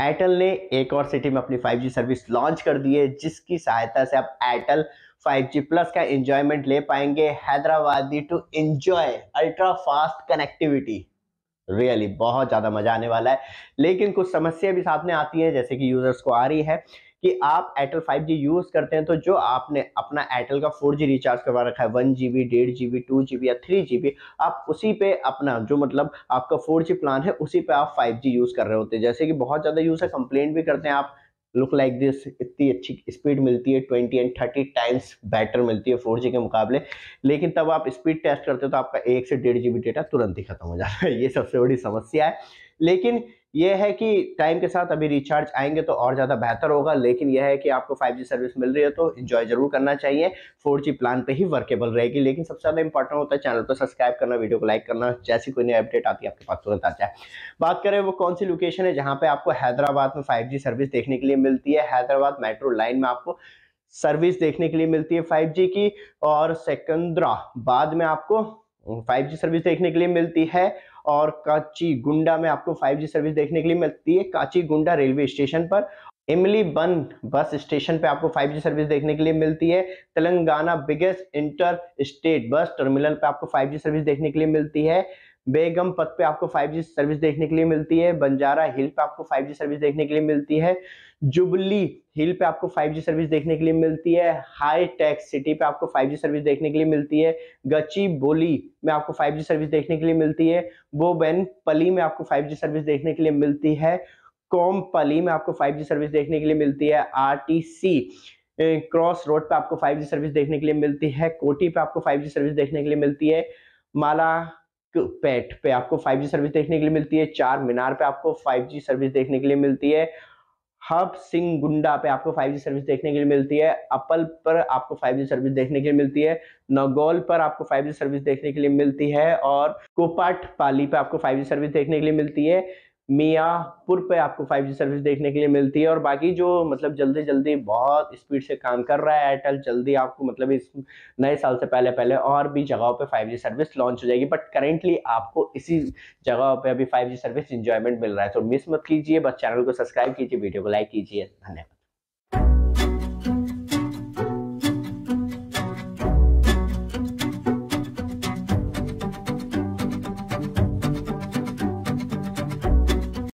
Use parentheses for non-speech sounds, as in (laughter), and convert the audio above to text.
Airtel ने एक और सिटी में अपनी 5G सर्विस लॉन्च कर दी है जिसकी सहायता से आप एयरटेल 5G प्लस का एंजॉयमेंट ले पाएंगे Hyderabadi to enjoy ultra fast connectivity really बहुत ज़्यादा मजा आने वाला है लेकिन कुछ समस्या भी साथ में आती है जैसे कि यूजर्स को आ रही है कि आप एयरटेल 5G यूज करते हैं तो जो आपने अपना एयरटेल का 4G रिचार्ज करवा रखा है वन जी बी डेढ़ G B two G B या थ्री जी बी आप उसी पे अपना जो मतलब आपका 4G प्लान है उसी पे आप 5G यूज कर रहे होते हैं जैसे कि बहुत ज़्यादा यूज है कंप्लेंट भी करते हैं आप लुक लाइक दिस इतनी अच्छी स्पीड मिलती है twenty and thirty times better मिलती है फोर के मुकाबले लेकिन तब आप स्पीड टेस्ट करते हो तो आपका एक से डेढ़ जी डेटा तुरंत ही खत्म हो जाता है (laughs) ये सबसे बड़ी समस्या है लेकिन ये है कि टाइम के साथ अभी रिचार्ज आएंगे तो और ज़्यादा बेहतर होगा लेकिन यह है कि आपको 5G सर्विस मिल रही है तो इन्जॉय जरूर करना चाहिए 4G प्लान पे ही वर्केबल रहेगी लेकिन सबसे ज़्यादा इंपॉर्टेंट होता है चैनल को सब्सक्राइब करना वीडियो को लाइक करना जैसी कोई नई अपडेट आती है आपके पास तुरंत आता है बात करें वो कौन सी लोकेशन है जहाँ पर आपको हैदराबाद में फाइव सर्विस देखने के लिए मिलती है हैदराबाद मेट्रो लाइन में आपको सर्विस देखने के लिए मिलती है 5G की और सेकंदरा बाद में आपको 5G सर्विस देखने के लिए मिलती है और काची गुंडा में आपको 5G सर्विस देखने के लिए मिलती है काची गुंडा रेलवे स्टेशन पर इमली बन बस स्टेशन पे आपको 5G सर्विस देखने के लिए मिलती है Telangana biggest interstate bus terminal पे आपको 5G सर्विस देखने के लिए मिलती है बेगम पथ पे आपको 5G सर्विस देखने के लिए मिलती है बंजारा हिल पे आपको 5G सर्विस देखने के लिए मिलती है जुबली हिल पे आपको 5G सर्विस देखने के लिए मिलती है हाई टेक सिटी पे आपको 5G सर्विस देखने के लिए मिलती है गची बोली में आपको 5G सर्विस देखने के लिए मिलती है बोबेन पली में आपको 5G सर्विस देखने के लिए मिलती है कॉमपली में आपको 5G सर्विस देखने के लिए मिलती है आर क्रॉस रोड पे आपको 5G सर्विस देखने के लिए मिलती है कोटी पे आपको 5G सर्विस देखने के लिए मिलती है माला पेट पे आपको 5G सर्विस देखने के लिए मिलती है चार मीनार पे आपको 5G सर्विस देखने के लिए मिलती है हब सिंह गुंडा पे आपको 5G सर्विस देखने के लिए मिलती है अपल पर आपको 5G सर्विस देखने के लिए मिलती है नगोल पर आपको 5G सर्विस देखने के लिए मिलती है और कोपाट पाली पे आपको 5G सर्विस देखने के लिए मिलती है मियापुर पे आपको 5G सर्विस देखने के लिए मिलती है और बाकी जो मतलब जल्दी जल्दी बहुत स्पीड से काम कर रहा है एयरटेल जल्दी आपको मतलब इस नए साल से पहले पहले और भी जगहों पे 5G सर्विस लॉन्च हो जाएगी बट करेंटली आपको इसी जगह पे अभी 5G सर्विस इंजॉयमेंट मिल रहा है तो मिस मत कीजिए बस चैनल को सब्सक्राइब कीजिए वीडियो को लाइक कीजिए धन्यवाद